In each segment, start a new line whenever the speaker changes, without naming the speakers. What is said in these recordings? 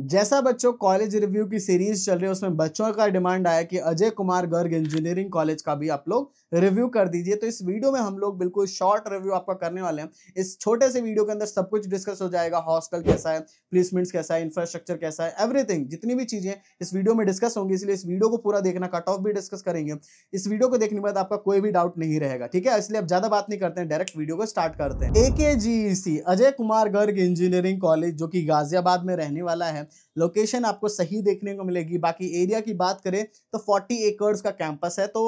जैसा बच्चों college review की सीरीज चल रही है उसमें बच्चों का डिमांड आया कि अजय कुमार गर्ग इंजीनियरिंग कॉलेज का भी आप लोग रिव्यू कर दीजिए तो इस वीडियो में हम लोग बिल्कुल शॉर्ट रिव्यू आपका करने वाले हैं इस छोटे से वीडियो के अंदर सब कुछ डिस्कस हो जाएगा हॉस्टल कैसा है प्लेसमेंट्स कैसा है इंफ्रास्ट्रक्चर कैसा है एवरीथिंग जितनी भी चीजें इस वीडियो में डिस्कस होंगी इसलिए इस वीडियो को पूरा देखना कट ऑफ भी डिस्कस करेंगे इस वीडियो को देखने के बाद आपका कोई भी डाउट नहीं रहेगा ठीक है इसलिए अब ज्यादा बात नहीं करते हैं डायरेक्ट वीडियो को स्टार्ट करते हैं A e Ajay Kumar Garg engineering college जो कि गाजियाबाद में रहने वाला है हैं लोकेशन आपको सही देखने को मिलेगी बाकी एरिया की बात करें तो फोर्टी एकर्स का कैंपस है तो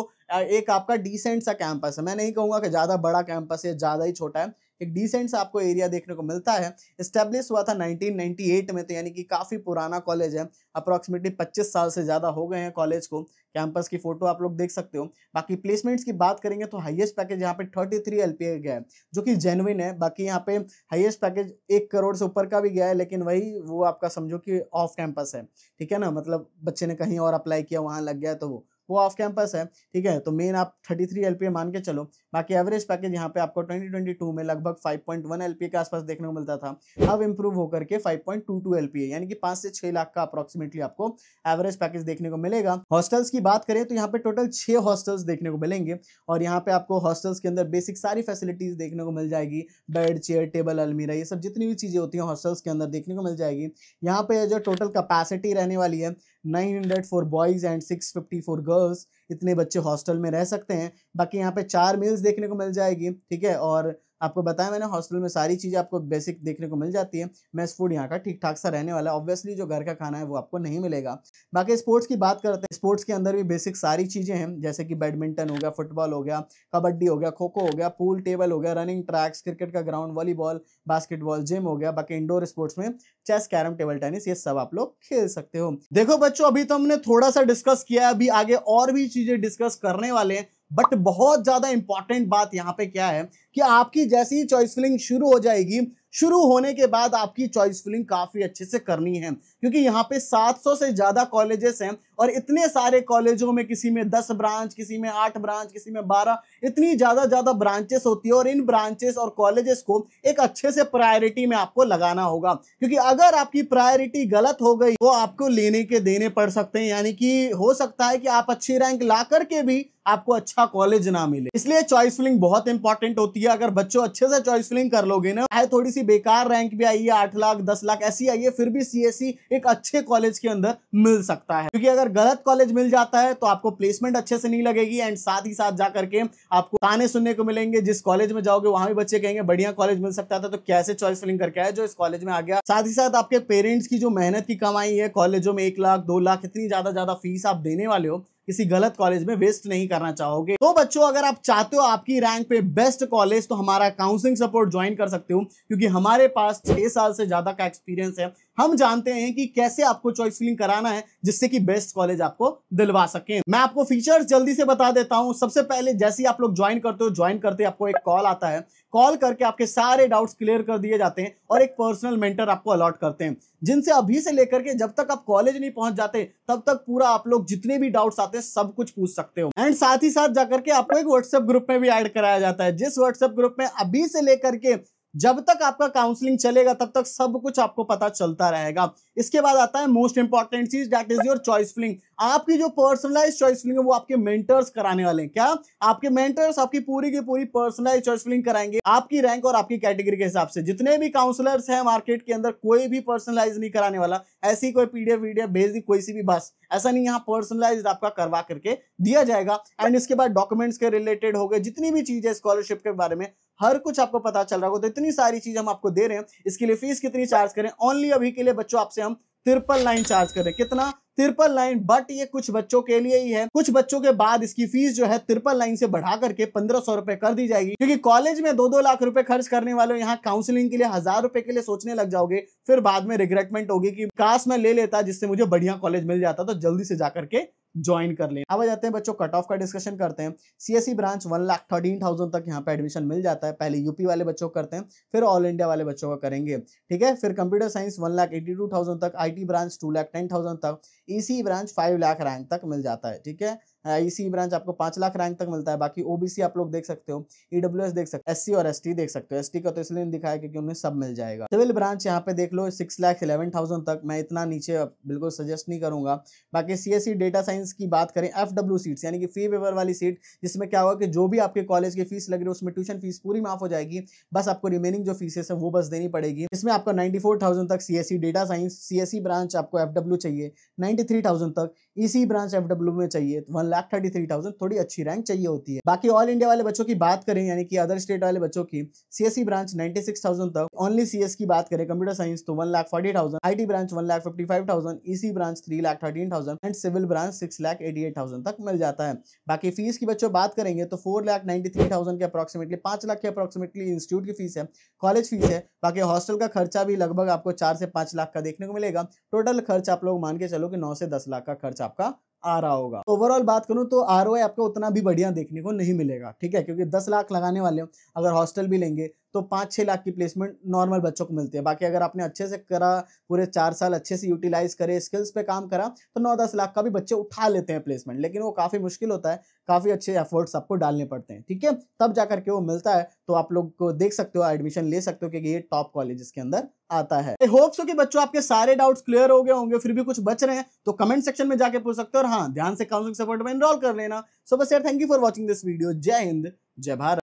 एक आपका डिसेंट सा कैंपस है मैं नहीं कहूँगा कि ज़्यादा बड़ा कैंपस है ज़्यादा ही छोटा है एक डिसेंट सा आपको एरिया देखने को मिलता है इस्टेब्लिश हुआ था 1998 में तो यानी कि काफ़ी पुराना कॉलेज है अप्रॉक्सीमेटली 25 साल से ज़्यादा हो गए हैं कॉलेज को कैंपस की फोटो आप लोग देख सकते हो बाकी प्लेसमेंट्स की बात करेंगे तो हाईएस्ट पैकेज यहाँ पे 33 थ्री एल गया है जो कि जेनविन है बाकी यहाँ पे हाईएस्ट पैकेज एक करोड़ से ऊपर का भी गया है लेकिन वही वो आपका समझो कि ऑफ कैंपस है ठीक है ना मतलब बच्चे ने कहीं और अप्लाई किया वहाँ लग गया तो वो वो ऑफ कैंपस है ठीक है तो मेन आप 33 एलपीए मान के चलो बाकी एवरेज पैकेज यहाँ पे आपको 2022 में लगभग 5.1 एलपीए के आसपास देखने को मिलता था अब इम्प्रूव होकर के 5.22 एलपीए यानी कि पाँच से छः लाख का अप्रोक्सीमेटली आपको एवरेज पैकेज देखने को मिलेगा हॉस्टल्स की बात करें तो यहाँ पे टोटल छः हॉस्टल्स देखने को मिलेंगे और यहाँ पे आपको हॉस्टल्स के अंदर बेसिक सारी फैसिलिटीज देखने को मिल जाएगी बेड चेयर टेबल अलमीरा ये सब जितनी भी चीज़ें होती हैं हॉस्टल्स के अंदर देखने को मिल जाएगी यहाँ पे जो टोटल कैपेसिटी रहने वाली है 900 for boys and 650 for girls इतने बच्चे हॉस्टल में रह सकते हैं बाकी यहाँ पे चार मील्स देखने को मिल जाएगी ठीक है और आपको बताया मैंने हॉस्टल में सारी चीज़ें आपको बेसिक देखने को मिल जाती है मैच फूड यहाँ का ठीक ठाक सा रहने वाला है ऑब्वियसली जो घर का खाना है वो आपको नहीं मिलेगा बाकी स्पोर्ट्स की बात करते हैं स्पोर्ट्स के अंदर भी बेसिक सारी चीज़ें हैं जैसे कि बैडमिंटन हो गया फुटबॉल हो गया कबड्डी हो गया खो खो हो गया पूल टेबल हो गया रनिंग ट्रैक्स क्रिकेट का ग्राउंड वॉलीबॉल बास्केटबॉल जिम हो गया बाकी इंडोर स्पोर्ट्स में चेस कैरम टेबल टेनिस ये सब आप लोग खेल सकते हो देखो बच्चों अभी तो हमने थोड़ा सा डिस्कस किया है अभी आगे और भी चीजें डिस्कस करने वाले हैं बट बहुत ज्यादा इंपॉर्टेंट बात यहाँ पे क्या है कि आपकी जैसी ही चॉइस फिलिंग शुरू हो जाएगी शुरू होने के बाद आपकी चॉइस फिलिंग काफी अच्छे से करनी है क्योंकि यहाँ पे 700 से ज्यादा कॉलेजेस हैं और इतने सारे कॉलेजों में किसी में दस ब्रांच किसी में आठ ब्रांच किसी में बारह इतनी ज़्यादा ज़्यादा ब्रांचेस होती है और इन ब्रांचेस और कॉलेजेस को एक अच्छे से प्रायोरिटी में आपको लगाना होगा क्योंकि अगर आपकी प्रायोरिटी गलत हो गई वो आपको लेने के देने पड़ सकते हैं यानी कि हो सकता है कि आप अच्छी रैंक ला करके भी आपको अच्छा कॉलेज ना मिले इसलिए चॉइस फिलिंग बहुत इंपॉर्टेंट होती है अगर बच्चों अच्छे से चॉइस फिलिंग कर लोगे ना चाहे थोड़ी सी बेकार रैंक भी आई है आठ लाख दस लाख ऐसी आई है फिर भी सी e एक अच्छे कॉलेज के अंदर मिल सकता है क्योंकि अगर अगर गलत कॉलेज मिल जाता है तो आपको प्लेसमेंट अच्छे से नहीं लगेगी एंड साथ ही साथ जा करके आपको ताने सुनने को मिलेंगे जिस कॉलेज में जाओगे वहां भी बच्चे कहेंगे बढ़िया कॉलेज मिल सकता था तो कैसे चॉइस फिलिंग करके आया जो इस कॉलेज में आ गया साथ ही साथ आपके पेरेंट्स की जो मेहनत की कमाई है कॉलेजों में एक लाख दो लाख इतनी ज्यादा ज्यादा फीस आप देने वाले हो किसी गलत कॉलेज में वेस्ट नहीं करना चाहोगे तो बच्चों अगर आप चाहते हो आपकी रैंक पे बेस्ट कॉलेज तो हमारा काउंसलिंग सपोर्ट ज्वाइन कर सकते हो क्योंकि हमारे पास छह साल से ज्यादा का एक्सपीरियंस है हम जानते हैं कि कैसे आपको चॉइस फिलिंग कराना है जिससे कि बेस्ट कॉलेज आपको दिलवा सके मैं आपको फीचर्स जल्दी से बता देता हूं सबसे पहले जैसे ही आप लोग ज्वाइन करते हो ज्वाइन करते आपको एक कॉल आता है कॉल करके आपके सारे डाउट्स क्लियर कर दिए जाते हैं और एक पर्सनल मेंटर आपको अलॉट करते हैं जिनसे अभी से लेकर के जब तक आप कॉलेज नहीं पहुंच जाते तब तक पूरा आप लोग जितने भी डाउट्स आते बातें सब कुछ पूछ सकते हो एंड साथ ही साथ जाकर के आपको एक व्हाट्सएप ग्रुप में भी ऐड कराया जाता है जिस व्हाट्सएप ग्रुप में अभी से लेकर के जब तक आपका काउंसलिंग चलेगा तब तक सब कुछ आपको पता चलता रहेगा इसके बाद आता है मोस्ट इंपॉर्टेंट चीज that is your choice filling आपकी जो पर्सनलाइज चॉइस फिलिंग है वो आपके मेंटर्स कराने वाले हैं क्या आपके मेंटर्स आपकी पूरी की पूरी पर्सनलाइज चॉइस फिलिंग कराएंगे आपकी रैंक और आपकी कैटेगरी के हिसाब से जितने भी काउंसलर्स हैं मार्केट के अंदर कोई भी पर्सनलाइज नहीं कराने वाला ऐसी कोई पीडीएफ वीडियो भेज दी कोई सी भी बस ऐसा नहीं यहाँ पर्सनलाइज आपका करवा करके दिया जाएगा एंड इसके बाद डॉक्यूमेंट्स के रिलेटेड हो गए जितनी भी चीजें स्कॉलरशिप के बारे में हर कुछ आपको पता चल रहा होगा तो इतनी सारी चीज हम आपको दे रहे हैं इसके लिए फीस कितनी चार्ज करें ओनली अभी के लिए बच्चों आपसे हम ट्रिपल लाइन चार्ज करें कितना ट्रिपल लाइन बट ये कुछ बच्चों के लिए ही है कुछ बच्चों के बाद इसकी फीस जो है ट्रिपल लाइन से बढ़ा करके पंद्रह सौ रुपए कर दी जाएगी क्योंकि कॉलेज में दो दो लाख रुपए खर्च करने वाले यहाँ काउंसलिंग के लिए हजार रुपए के लिए सोचने लग जाओगे फिर बाद में रिग्रेटमेंट होगी कि काश मैं ले लेता जिससे मुझे बढ़िया कॉलेज मिल जाता तो जल्दी से जाकर के ज्वाइन कर ले अब आ जाते हैं बच्चों कट ऑफ का डिस्कशन करते हैं CSC branch one lakh thirteen thousand तक यहाँ पे एडमिशन मिल जाता है पहले यूपी वाले बच्चों करते हैं फिर ऑल इंडिया वाले बच्चों का करेंगे ठीक है फिर computer science one lakh eighty two thousand तक I branch two lakh ten thousand तक E branch five lakh rank तक मिल जाता है ठीक है ईसी ब्रांच आपको पांच लाख रैंक तक मिलता है बाकी ओबीसी आप लोग देख सकते हो ईडब्ल्यूएस e देख सकते हो एससी और एस देख सकते हो एसटी का तो इसलिए दिखाया क्योंकि उन्हें सब मिल जाएगा सिविल ब्रांच यहाँ पे देख लो सिक्स लाख इलेवन थाउजेंड तक मैं इतना नीचे बिल्कुल सजेस्ट नहीं करूंगा बाकी सी डेटा साइंस की बात करें एफ डब्ल्यू सीट यानी कि फी वेवर वाली सीट जिसमें क्या होगा कि जो भी आपके कॉलेज की फीस लग रही है उसमें ट्यूशन फीस पूरी माफ हो जाएगी बस आपको रिमेनिंग जो फीसेस है वो बस देनी पड़ेगी इसमें आपको नाइन्टी फोर थाउजेंड तक C data science C branch आपको एफ चाहिए नाइन्टी थ्री थाउजेंड तक इसी ब्रांच एफ में चाहिए one lakh thirty three thousand थोड़ी अच्छी रैंक चाहिए होती है बाकी ऑल इंडिया वाले बच्चों की बात करें यानी कि अदर स्टेट वाले बच्चों की CSC branch ninety six thousand तक ओनली सीएस की बात करें कंप्यूटर साइंस तो one lakh forty thousand I T branch one lakh fifty five thousand EC branch three lakh thirteen thousand and civil branch six lakh eighty eight thousand तक मिल जाता है बाकी फीस की बच्चों बात करेंगे तो four lakh ninety three thousand के अप्रॉक्सीमेटली पांच लाख के अप्रॉक्सीमेटली इंस्टीट्यूट की फीस है कॉलेज फीस है बाकी हॉस्टल का खर्चा भी लगभग आपको चार से पांच लाख का देखने को मिलेगा टोटल खर्च आप लोग मान के चलो कि नौ से दस लाख का खर्च आपका आ रहा होगा ओवरऑल तो बात करूँ तो आर आपको उतना भी बढ़िया देखने को नहीं मिलेगा ठीक है क्योंकि दस लाख लगाने वाले हो अगर हॉस्टल भी लेंगे तो पाँच छः लाख की प्लेसमेंट नॉर्मल बच्चों को मिलती है बाकी अगर आपने अच्छे से करा पूरे चार साल अच्छे से यूटिलाइज करे स्किल्स पे काम करा तो नौ दस लाख का भी बच्चे उठा लेते हैं प्लेसमेंट लेकिन वो काफ़ी मुश्किल होता है काफ़ी अच्छे एफर्ट्स आपको डालने पड़ते हैं ठीक है तब जा करके वो मिलता है तो आप लोग को देख सकते हो एडमिशन ले सकते हो क्योंकि ये टॉप कॉलेज के अंदर आता है आई होप सो कि बच्चों आपके सारे डाउट्स क्लियर हो गए होंगे फिर भी कुछ बच रहे हैं तो कमेंट सेक्शन में जाके पूछ सकते हो और हाँ ध्यान से काउंसिल सपोर्ट में इनरोल कर लेना सो बस यार thank you for watching this video Jai Hind जय भारत